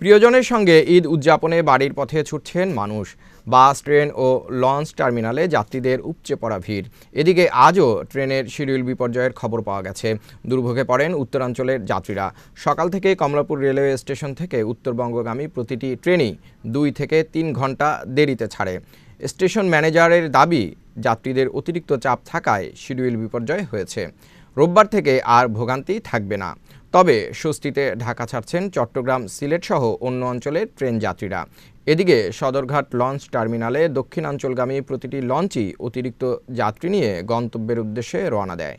প্রিয়জনের সঙ্গে ঈদ উদযাপনে বাড়ির পথে ছুটছেন মানুষ বাস ট্রেন ও লঞ্চ টার্মিনালে যাত্রীদের উপচে পড়া ভিড় এদিকে আজও ট্রেনের শিডিউল বিপর্যয়ের খবর পাওয়া গেছে দুর্ভোগে পড়েন উত্তরাঞ্চলের যাত্রীরা সকাল থেকে কমলাপুর রেলওয়ে স্টেশন থেকে উত্তরবঙ্গগামী প্রতিটি ট্রেনই দুই থেকে তিন ঘন্টা দেরিতে ছাড়ে স্টেশন ম্যানেজারের দাবি যাত্রীদের অতিরিক্ত চাপ থাকায় শিডিউল বিপর্যয় হয়েছে রোববার থেকে আর ভোগান্তি থাকবে না তবে স্বস্তিতে ঢাকা ছাড়ছেন চট্টগ্রাম সিলেট সহ অন্য অঞ্চলের ট্রেন যাত্রীরা এদিকে সদরঘাট লঞ্চ টার্মিনালে দক্ষিণাঞ্চলগামী প্রতিটি লঞ্চই অতিরিক্ত যাত্রী নিয়ে গন্তব্যের উদ্দেশ্যে রওনা দেয়